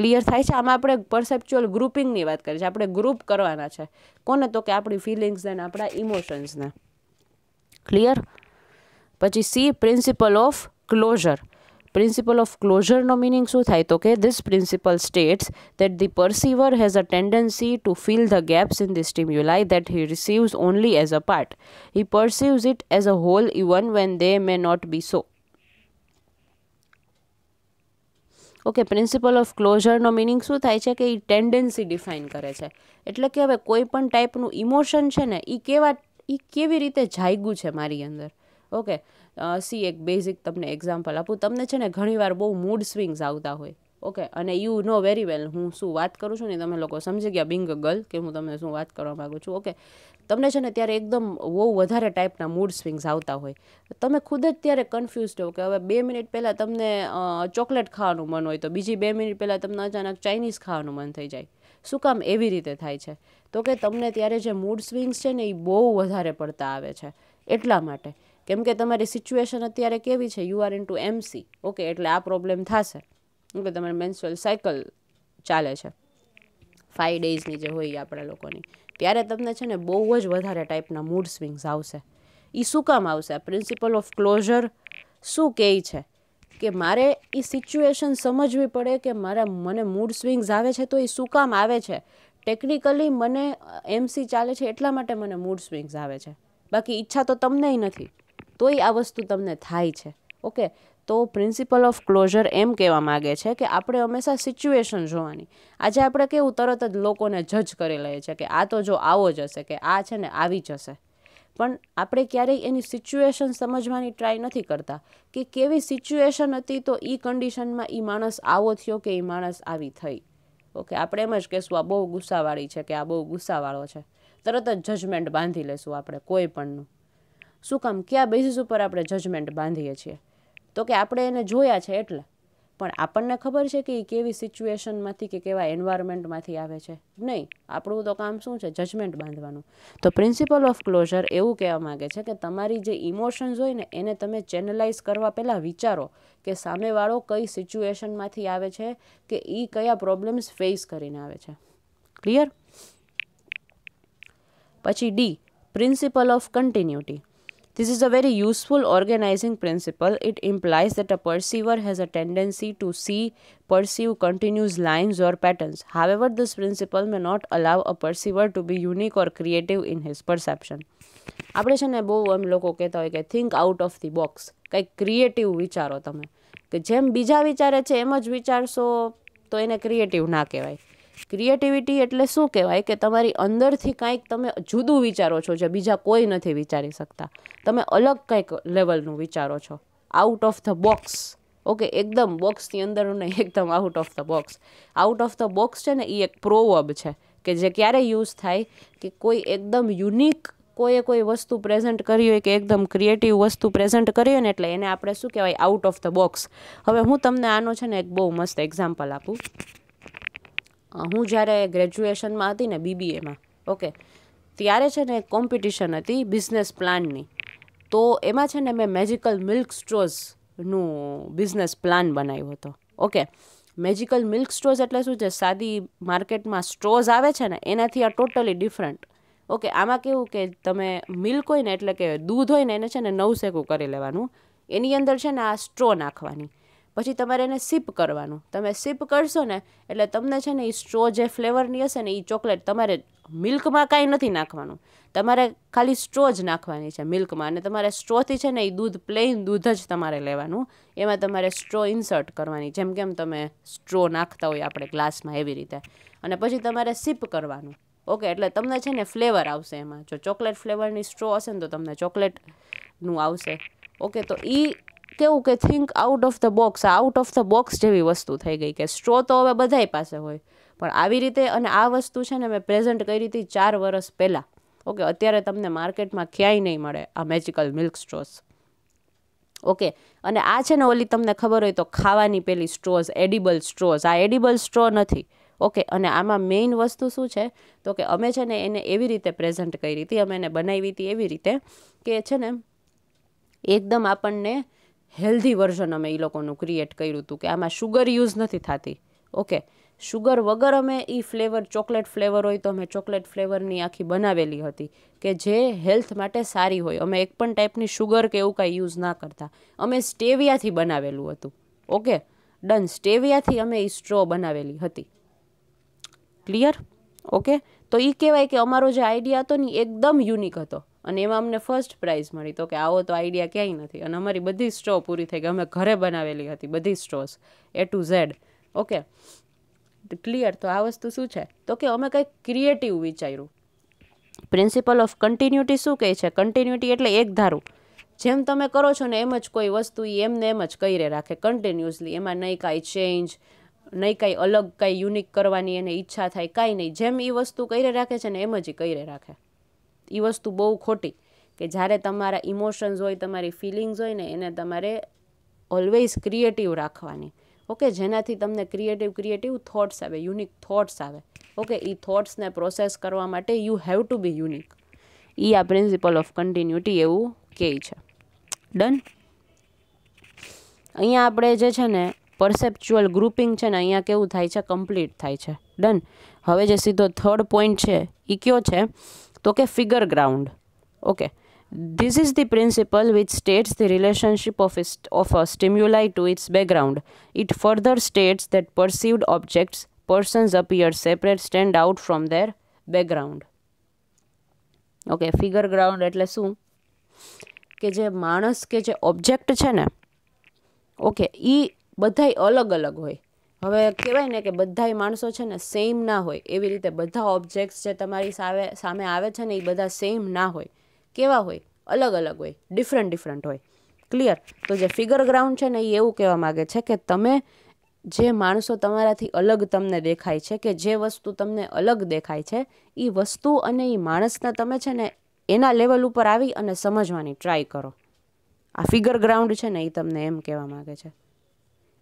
ક્લિયર થાય છે આમાં આપણે પરસેપ્ચ્યુઅલ ગ્રુપિંગની વાત કરીએ છીએ આપણે ગ્રુપ કરવાના છે કોને તો કે આપણી ફિલિંગ્સ અને આપણા ઇમોશન્સને ક્લિયર પછી C principle of closure principle of ક્લોઝરનો મિનિંગ શું થાય તો કે this principle states that the perceiver has a tendency to fill the gaps in the stimuli that he receives only as a part he perceives it as a whole even when they may not be so okay principle of ક્લોઝરનો meaning શું થાય છે કે એ tendency define કરે છે એટલે કે હવે કોઈ પણ ટાઈપનું ઇમોશન છે ને એ કેવા એ કેવી રીતે જાગ્યું છે મારી અંદર ઓકે સી એક બેઝિક તમને એક્ઝામ્પલ આપું તમને છે ને ઘણીવાર બહુ મૂડ સ્વિંગ્સ આવતા હોય ઓકે અને યુ નો વેરી વેલ હું શું વાત કરું છું ને તમે લોકો સમજી ગયા બિંગ ગર્લ કે હું તમને શું વાત કરવા માગું છું ઓકે તમને છે ને ત્યારે એકદમ બહુ વધારે ટાઈપના મૂડ સ્વિંગ્સ આવતા હોય તમે ખુદ જ ત્યારે કન્ફ્યુઝ હો કે હવે બે મિનિટ પહેલાં તમને ચોકલેટ ખાવાનું મન હોય તો બીજી બે મિનિટ પહેલાં તમને અચાનક ચાઇનીઝ ખાવાનું મન થઈ જાય શું કામ એવી રીતે થાય છે તો કે તમને ત્યારે જે મૂડ સ્વિંગ્સ છે ને એ બહુ વધારે પડતા આવે છે એટલા માટે કેમ કે તમારી સિચ્યુએશન અત્યારે કેવી છે you are in to MC okay એટલે આ પ્રોબ્લેમ થશે કે તમારી મેન્સ્યુઅલ સાયકલ ચાલે છે ફાઇવ ડેઝની જે હોય આપણા લોકોની ત્યારે તમને છે ને બહુ જ વધારે ટાઈપના મૂડ સ્વિંગ્સ આવશે એ શું કામ આવશે પ્રિન્સિપલ ઓફ ક્લોઝર શું કહે છે કે મારે એ સિચ્યુએશન સમજવી પડે કે મારા મને મૂડ સ્વિંગ્સ આવે છે તો એ શું કામ આવે છે ટેકનિકલી મને એમસી ચાલે છે એટલા માટે મને મૂડ સ્વિંગ્સ આવે છે બાકી ઈચ્છા તો તમને નથી તોય આ વસ્તુ તમને થાય છે ઓકે તો પ્રિન્સિપલ ઓફ ક્લોઝર એમ કહેવા માગે છે કે આપણે હંમેશા સિચ્યુએશન જોવાની આજે આપણે કેવું તરત જ લોકોને જજ કરી લઈએ છીએ કે આ તો જો આવો જ હશે કે આ છે ને આવી જશે પણ આપણે ક્યારેય એની સિચ્યુએશન સમજવાની ટ્રાય નથી કરતા કે કેવી સિચ્યુએશન હતી તો એ કન્ડિશનમાં એ માણસ આવો થયો કે એ માણસ આવી થઈ ઓકે આપણે એમ જ કહેશું આ બહુ ગુસ્સાવાળી છે કે આ બહુ ગુસ્સાવાળો છે તરત જ જજમેન્ટ બાંધી લેશું આપણે કોઈ પણનું શું કામ કયા બેસિસ ઉપર આપણે જજમેન્ટ બાંધીએ છીએ તો કે આપણે એને જોયા છે એટલે પણ આપણને ખબર છે કે એ કેવી સિચ્યુએશનમાંથી કે કેવા એન્વાયરમેન્ટમાંથી આવે છે નહીં આપણું તો કામ શું છે જજમેન્ટ બાંધવાનું તો પ્રિન્સિપલ ઓફ ક્લોઝર એવું કહેવા માગે છે કે તમારી જે ઇમોશન્સ હોય ને એને તમે ચેનલાઇઝ કરવા પહેલાં વિચારો કે સામેવાળો કઈ સિચ્યુએશનમાંથી આવે છે કે એ કયા પ્રોબ્લેમ્સ ફેસ કરીને આવે છે ક્લિયર પછી D principle of continuity This is a very useful organizing principle. It implies that a perceiver has a tendency to see, perceive continuous lines or patterns. However, this principle may not allow a perceiver to be unique or creative in his perception. આપણે છે ને બહુ એમ લોકો કહેતા હોય કે think out of the box કંઈક creative વિચારો તમે કે જેમ બીજા વિચારે છે એમ જ વિચારશો તો એને ક્રિએટિવ ના કહેવાય ક્રિએટિવિટી એટલે શું કહેવાય કે તમારી અંદરથી કાંઈક તમે જુદું વિચારો છો જે બીજા કોઈ નથી વિચારી શકતા તમે અલગ કંઈક લેવલનું વિચારો છો out of the box okay એકદમ બોક્સની અંદર નહીં એકદમ out of the box out of the box છે ને એ એક પ્રોવબ છે કે જે ક્યારે યુઝ થાય કે કોઈ એકદમ યુનિક કોઈએ કોઈ વસ્તુ પ્રેઝન્ટ કરી હોય કે એકદમ ક્રિએટિવ વસ્તુ પ્રેઝન્ટ કરી હોય ને એટલે એને આપણે શું કહેવાય આઉટ ઓફ ધ બોક્સ હવે હું તમને આનો છે ને એક બહુ મસ્ત એક્ઝામ્પલ આપું હું જ્યારે ગ્રેજ્યુએશનમાં હતી ને બીબીએમાં ઓકે ત્યારે છે ને કોમ્પિટિશન હતી બિઝનેસ પ્લાનની તો એમાં છે ને મેં મેજિકલ મિલ્ક સ્ટોર્સનું બિઝનેસ પ્લાન બનાવ્યો હતો ઓકે મેજિકલ મિલ્ક સ્ટોર્સ એટલે શું છે સાદી માર્કેટમાં સ્ટોર્સ આવે છે ને એનાથી આ ટોટલી ડિફરન્ટ ઓકે આમાં કેવું કે તમે મિલ્ક હોય ને એટલે કે દૂધ હોય ને એને છે ને નવસેકું કરી લેવાનું એની અંદર છે ને આ સ્ટ્રો નાખવાની પછી તમારે એને સિપ કરવાનું તમે સિપ કરશો ને એટલે તમને છે ને એ સ્ટ્રો જે ફ્લેવરની હશે ને એ ચોકલેટ તમારે મિલ્કમાં કાંઈ નથી નાખવાનું તમારે ખાલી સ્ટ્રો જ નાખવાની છે મિલ્કમાં અને તમારે સ્ટ્રોથી છે ને એ દૂધ પ્લેન દૂધ જ તમારે લેવાનું એમાં તમારે સ્ટ્રો ઇન્સર્ટ કરવાની જેમ કેમ તમે સ્ટ્રો નાખતા હોય આપણે ગ્લાસમાં એવી રીતે અને પછી તમારે સિપ કરવાનું ઓકે એટલે તમને છે ને ફ્લેવર આવશે એમાં જો ચોકલેટ ફ્લેવરની સ્ટ્રો હશે ને તો તમને ચોકલેટનું આવશે ઓકે તો એ કેવું કે think out of the box out of the box જેવી વસ્તુ થઈ ગઈ કે સ્ટ્રો તો હવે બધાય પાસે હોય પણ આવી રીતે અને આ વસ્તુ છે ને મેં પ્રેઝન્ટ કરી હતી ચાર વર્ષ પહેલાં ઓકે અત્યારે તમને માર્કેટમાં ક્યાંય નહીં મળે આ મેજિકલ મિલ્ક સ્ટ્રોસ ઓકે અને આ છે ને ઓલી તમને ખબર હોય તો ખાવાની પેલી સ્ટ્રોઝ એડિબલ સ્ટ્રોઝ આ એડિબલ સ્ટ્રો નથી ઓકે અને આમાં મેઇન વસ્તુ શું છે તો કે અમે છે ને એને એવી રીતે પ્રેઝન્ટ કરી હતી અમે એને બનાવી હતી એવી રીતે કે છે ને એકદમ આપણને હેલ્ધી વર્ઝન અમે એ લોકોનું ક્રિએટ કર્યું હતું કે આમાં શુગર યુઝ નથી થતી ઓકે શુગર વગર અમે એ ફ્લેવર ચોકલેટ ફ્લેવર હોય તો અમે ચોકલેટ ફ્લેવરની આખી બનાવેલી હતી કે જે હેલ્થ માટે સારી હોય અમે એક પણ ટાઈપની શુગર કે એવું કાંઈ યુઝ ના કરતા અમે સ્ટેવિયાથી બનાવેલું હતું ઓકે ડન સ્ટેવિયાથી અમે એ સ્ટ્રો બનાવેલી હતી ક્લિયર ઓકે તો એ કહેવાય કે અમારો જે આઈડિયા હતો ને એકદમ યુનિક હતો અને એમાં અમને ફર્સ્ટ પ્રાઇઝ મળી તો કે આવો તો આઈડિયા ક્યાંય નથી અને અમારી બધી સ્ટ્રો પૂરી થઈ ગઈ અમે ઘરે બનાવેલી હતી બધી straws A to Z okay clear તો આ વસ્તુ શું છે તો કે અમે કંઈક ક્રિએટિવ વિચાર્યું પ્રિન્સિપલ ઓફ કન્ટિન્યુટી શું કહે છે કન્ટિન્યુટી એટલે એક ધારું જેમ તમે કરો છો ને એમ જ કોઈ વસ્તુ એમને એમ જ કરી રાખે કન્ટિન્યુઅસલી એમાં નહીં કાંઈ ચેન્જ નહીં કાંઈ અલગ કાંઈ યુનિક કરવાની એને ઈચ્છા થાય કાંઈ નહીં જેમ એ વસ્તુ કરી રાખે છે ને એમ જ એ કરી રાખે એ વસ્તુ બહુ ખોટી કે જ્યારે તમારા ઇમોશન્સ હોય તમારી ફિલિંગ્સ હોય ને એને તમારે ઓલવેઝ ક્રિએટિવ રાખવાની ઓકે જેનાથી તમને ક્રિએટિવ ક્રિએટિવ થોટ્સ આવે યુનિક થોટ્સ આવે ઓકે એ થોટ્સને પ્રોસેસ કરવા માટે you have to be unique એ આ પ્રિન્સિપલ ઓફ કન્ટિન્યુટી એવું કહે છે ડન અહીંયા આપણે જે છે ને પરસેપ્ચ્યુઅલ ગ્રુપિંગ છે ને અહીંયા કેવું થાય છે કમ્પ્લીટ થાય છે ડન હવે જે સીધો થર્ડ પોઈન્ટ છે એ કયો છે તો કે figure ground okay this is the principle which states the relationship of of a stimuli to its background it further states that perceived objects persons appear separate stand out from their background okay figure ground એટલે શું કે જે માણસ કે જે object છે ને okay એ બધાય અલગ અલગ હોય હવે કહેવાય ને કે બધાય માણસો છે ને સેમ ના હોય એવી રીતે બધા ઓબ્જેક્ટ્સ જે તમારી સામે સામે આવે છે ને એ બધા સેમ ના હોય કેવા હોય અલગ અલગ હોય ડિફરન્ટ ડિફરન્ટ હોય ક્લિયર તો જે ફિગર ગ્રાઉન્ડ છે ને એ એવું કહેવા માગે છે કે તમે જે માણસો તમારાથી અલગ તમને દેખાય છે કે જે વસ્તુ તમને અલગ દેખાય છે એ વસ્તુ અને એ માણસને તમે છે ને એના લેવલ ઉપર આવી અને સમજવાની ટ્રાય કરો આ ફિગર ગ્રાઉન્ડ છે ને એ તમને એમ કહેવા માગે છે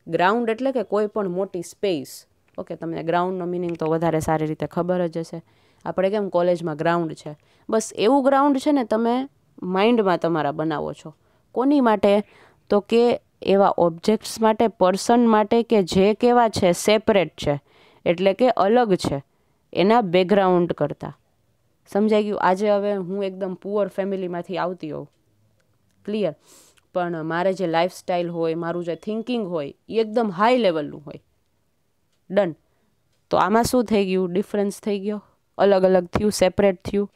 ગ્રાઉન્ડ એટલે કે કોઈ પણ મોટી સ્પેસ ઓકે તમને ગ્રાઉન્ડનો મિનિંગ તો વધારે સારી રીતે ખબર જ હશે આપણે કેમ કોલેજમાં ગ્રાઉન્ડ છે બસ એવું ગ્રાઉન્ડ છે ને તમે માઇન્ડમાં તમારા બનાવો છો કોની માટે તો કે એવા ઓબ્જેક્ટ્સ માટે પર્સન માટે કે જે કેવા છે સેપરેટ છે એટલે કે અલગ છે એના બેકગ્રાઉન્ડ કરતાં સમજાઈ ગયું આજે હવે હું એકદમ પુઅર ફેમિલીમાંથી આવતી હોઉં ક્લિયર પણ મારે જે લાઈફસ્ટાઈલ હોય મારું જે થિંકિંગ હોય એ એકદમ હાઈ લેવલનું હોય ડન તો આમાં શું થઈ ગયું ડિફરન્સ થઈ ગયો અલગ અલગ થયું સેપરેટ થયું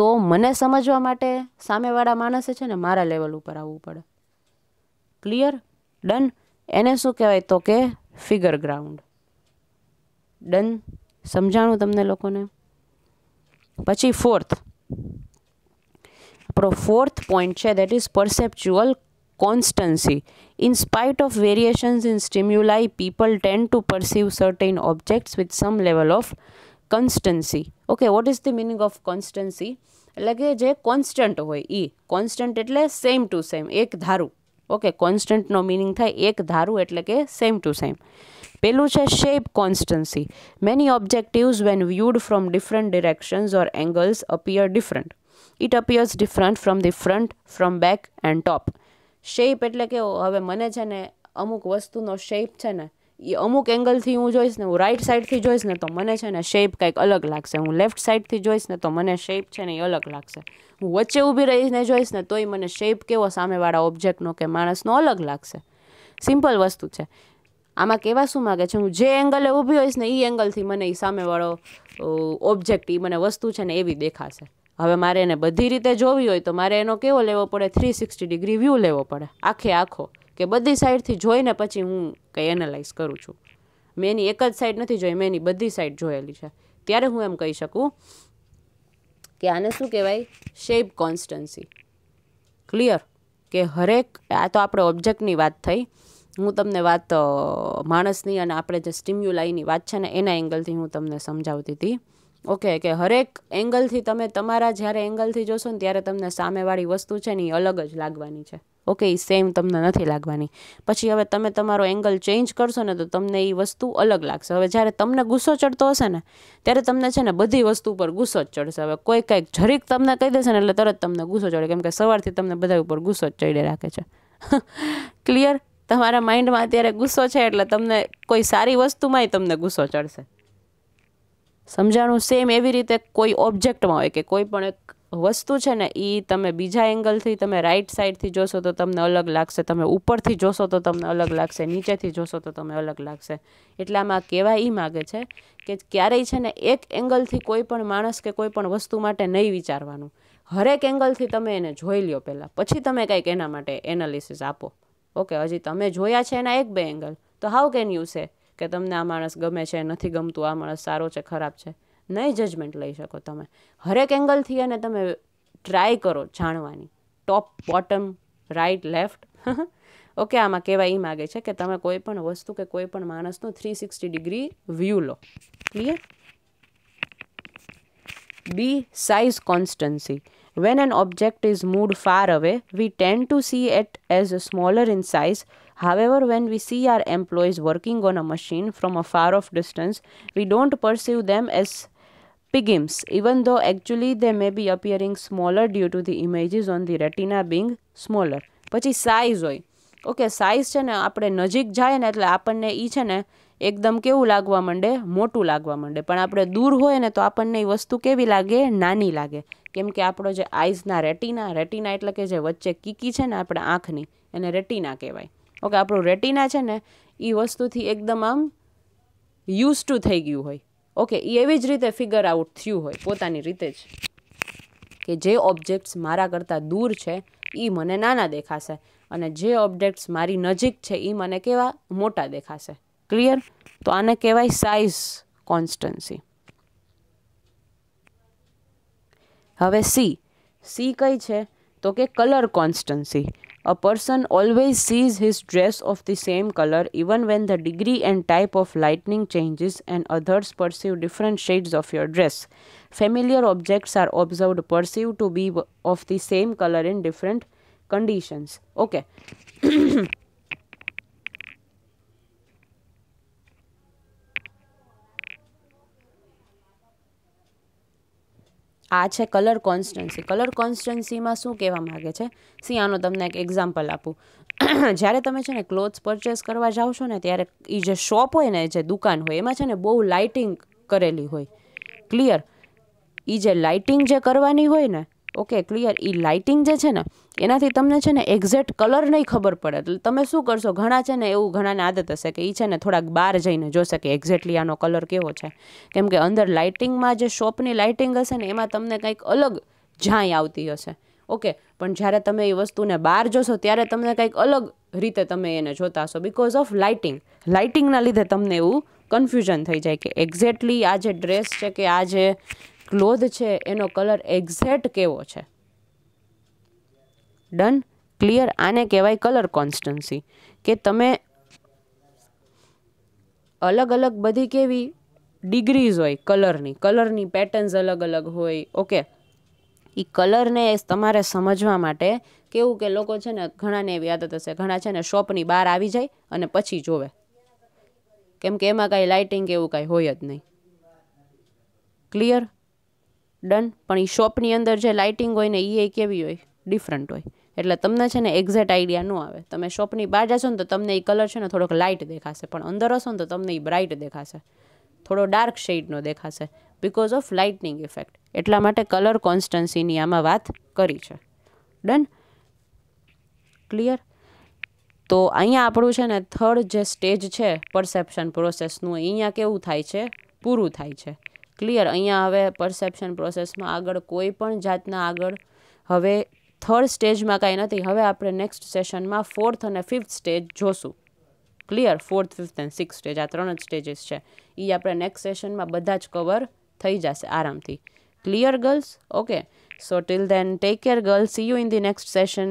તો મને સમજવા માટે સામેવાળા માણસે છે ને મારા લેવલ ઉપર આવવું પડે ક્લિયર ડન એને શું કહેવાય તો કે ફિગર ગ્રાઉન્ડ ડન સમજાણું તમને લોકોને પછી ફોર્થ Pro fourth point છે that is perceptual constancy. In spite of variations in stimuli, people tend to perceive certain objects with some level of constancy. Okay, what is the meaning of constancy? constant, કે જે constant હોય એ constant એટલે same to same એક ધારું okay કોન્સ્ટન્ટનો meaning થાય એક ધારું એટલે કે સેમ ટુ સેમ પહેલું છે shape constancy many objectives when viewed from different directions or angles appear different it appears different from the front from back and top shape એટલે કે હવે મને છે ને અમુક વસ્તુનો શેપ છે ને એ અમુક એંગલથી હું જોઈશ ને હું રાઈટ સાઈડથી જોઈશ ને તો મને છે ને શેપ કંઈક અલગ લાગશે હું લેફ્ટ સાઈડથી જોઈશ ને તો મને શેપ છે ને એ અલગ લાગશે હું વચ્ચે ઊભી રહીને જોઈશ ને તોય મને શેપ કેવો સામેવાળા ઓબ્જેક્ટનો કે માણસનો અલગ લાગશે સિમ્પલ વસ્તુ છે આમાં કેવા શું માગે છે હું જે એંગલે ઊભી હોઈશ ને એ એંગલથી મને એ સામેવાળો ઓબ્જેક્ટ એ મને વસ્તુ છે ને એવી દેખાશે હવે મારે એને બધી રીતે જોવી હોય તો મારે એનો કેવો લેવો પડે થ્રી સિક્સટી ડિગ્રી વ્યૂ લેવો પડે આખે આખો કે બધી સાઈડથી જોઈને પછી હું કંઈ એનાલાઇઝ કરું છું મેં એની એક જ સાઈડ નથી જોઈ મેં એની બધી સાઈડ જોયેલી છે ત્યારે હું એમ કહી શકું કે આને શું કહેવાય શેપ કોન્સ્ટન્સી ક્લિયર કે હરેક આ તો આપણે ઓબ્જેક્ટની વાત થઈ હું તમને વાત માણસની અને આપણે જે સ્ટિમ્યુલાઈની વાત છે ને એના એંગલથી હું તમને સમજાવતી હતી ઓકે કે હરેક એંગલથી તમે તમારા જ્યારે એંગલથી જોશો ને ત્યારે તમને સામેવાળી વસ્તુ છે ને એ અલગ જ લાગવાની છે ઓકે એ સેમ તમને નથી લાગવાની પછી હવે તમે તમારો એંગલ ચેન્જ કરશો ને તો તમને એ વસ્તુ અલગ લાગશે હવે જ્યારે તમને ગુસ્સો ચડતો હશે ને ત્યારે તમને છે ને બધી વસ્તુ ઉપર ગુસ્સો જ ચડશે હવે કોઈ કંઈક જરીક તમને કહી દેશે ને એટલે તરત તમને ગુસ્સો ચડે કેમ કે સવારથી તમને બધા ઉપર ગુસ્સો જ ચડી રાખે છે ક્લિયર તમારા માઇન્ડમાં અત્યારે ગુસ્સો છે એટલે તમને કોઈ સારી વસ્તુમાંય તમને ગુસ્સો ચડશે સમજાણું સેમ એવી રીતે કોઈ ઓબ્જેક્ટમાં હોય કે કોઈ પણ એક વસ્તુ છે ને એ તમે બીજા એંગલથી તમે રાઈટ સાઈડથી જોશો તો તમને અલગ લાગશે તમે ઉપરથી જોશો તો તમને અલગ લાગશે નીચેથી જોશો તો તમે અલગ લાગશે એટલે આમાં કહેવા એ માગે છે કે ક્યારેય છે ને એક એંગલથી કોઈ પણ માણસ કે કોઈ પણ વસ્તુ માટે નહીં વિચારવાનું હરેક એંગલથી તમે એને જોઈ લ્યો પહેલાં પછી તમે કંઈક એના માટે એનાલિસિસ આપો ઓકે હજી તમે જોયા છે એના એક બે એંગલ તો હાઉ કેન યુ સે કે તમને આ માણસ ગમે છે નથી ગમતું આ માણસ સારો છે ખરાબ છે નહીં જજમેન્ટ લઈ શકો તમે હરેક એંગલથી અને તમે ટ્રાય કરો જાણવાની top bottom right left okay આમાં કહેવાય એ માગે છે કે તમે કોઈ પણ વસ્તુ કે કોઈ પણ માણસનું થ્રી સિક્સટી ડિગ્રી વ્યૂ લો clear B size constancy when an object is moved far away we tend to see it as a smaller in size However, when we see our employees working on a machine from a far off distance, we don't perceive them as pigimps, even though actually they may be appearing smaller due to the images on the retina being smaller. પછી size હોય okay size છે ને આપણે નજીક જાય ને એટલે આપણને એ છે ને એકદમ કેવું લાગવા માંડે મોટું લાગવા માંડે પણ આપણે દૂર હોય ને તો આપણને એ વસ્તુ કેવી લાગે નાની લાગે કેમ કે આપણો જે આઈઝના રેટિના રેટિના એટલે કે જે વચ્ચે કીકી છે ને આપણે આંખની એને રેટિના કહેવાય ઓકે આપણું રેટિના છે ને એ વસ્તુથી એકદમ આમ યુઝ ટુ થઈ ગયું હોય ઓકે એ એવી જ રીતે ફિગર આઉટ થયું હોય પોતાની રીતે જ કે જે ઓબ્જેક્ટ્સ મારા કરતાં દૂર છે એ મને નાના દેખાશે અને જે ઓબ્જેક્ટ્સ મારી નજીક છે એ મને કેવા મોટા દેખાશે ક્લિયર તો આને કહેવાય સાઇઝ કોન્સ્ટન્સી હવે સી સી કઈ છે તો કે colour constancy A person always sees his dress of the same color even when the degree and type of lightning changes and others perceive different shades of your dress. Familiar objects are observed perceived to be of the same color in different conditions. Okay. આ છે colour કોન્સ્ટન્સી colour કોન્સ્ટન્સીમાં શું કહેવા માગે છે C આનો તમને એક example આપું જ્યારે તમે છે ને ક્લોથ્સ પરચેસ કરવા જાઓ છો ને ત્યારે એ જે શોપ હોય ને જે દુકાન હોય એમાં છે ને બહુ લાઇટિંગ કરેલી હોય ક્લિયર એ જે લાઇટિંગ જે કરવાની હોય ને ઓકે ક્લિયર એ લાઇટિંગ જે છે ને એનાથી તમને છે ને એક્ઝેક્ટ કલર નહીં ખબર પડે એટલે તમે શું કરશો ઘણા છે ને એવું ઘણાને આદત હશે કે એ છે ને થોડાક બહાર જઈને જોશે કે એક્ઝેક્ટલી આનો કલર કેવો છે કેમ કે અંદર લાઇટિંગમાં જે શોપની લાઇટિંગ હશે ને એમાં તમને કંઈક અલગ ઝાંય આવતી હશે ઓકે પણ જ્યારે તમે એ વસ્તુને બહાર જોશો ત્યારે તમને કંઈક અલગ રીતે તમે એને જોતા હશો બિકોઝ ઓફ લાઇટિંગ લાઇટિંગના લીધે તમને એવું કન્ફ્યુઝન થઈ જાય કે એક્ઝેક્ટલી આ જે ડ્રેસ છે કે આ જે ક્લોથ છે એનો કલર એક્ઝેક્ટ કેવો છે ડન ક્લિયર આને કહેવાય કલર કોન્સ્ટન્સી કે તમે અલગ અલગ બધી કેવી ડિગ્રીઝ હોય કલરની કલરની પેટર્ન્સ અલગ અલગ હોય ઓકે એ કલરને તમારે સમજવા માટે કેવું કે લોકો છે ને ઘણાને એવી આદત હશે ઘણા છે ને શોપની બહાર આવી જાય અને પછી જોવે કેમ કે એમાં કાંઈ લાઇટિંગ એવું કાંઈ હોય જ નહીં ક્લિયર ડન પણ એ શોપની અંદર જે લાઇટિંગ હોય ને એ કેવી હોય ડિફરન્ટ હોય એટલે તમને છે ને એક્ઝેક્ટ આઈડિયા ન આવે તમે શોપની બહાર જશો ને તો તમને એ કલર છે ને થોડોક લાઇટ દેખાશે પણ અંદર હશો ને તો તમને એ બ્રાઇટ દેખાશે થોડો ડાર્ક શેડનો દેખાશે બિકોઝ ઓફ લાઇટનિંગ ઇફેક્ટ એટલા માટે કલર કોન્સ્ટન્સીની આમાં વાત કરી છે ડન ક્લિયર તો અહીંયા આપણું છે ને થર્ડ જે સ્ટેજ છે પરસેપ્શન પ્રોસેસનું અહીંયા કેવું થાય છે પૂરું થાય છે ક્લિયર અહીંયા હવે પરસેપ્શન પ્રોસેસમાં આગળ કોઈ પણ જાતના આગળ હવે થર્ડ સ્ટેજમાં કાંઈ નથી હવે આપણે નેક્સ્ટ સેશનમાં ફોર્થ અને ફિફ્થ સ્ટેજ જોશું clear fourth fifth and six stage આ ત્રણ જ સ્ટેજીસ છે એ આપણે નેક્સ્ટ સેશનમાં બધા જ કવર થઈ જશે આરામથી clear girls okay so till then take care girls see you in the next session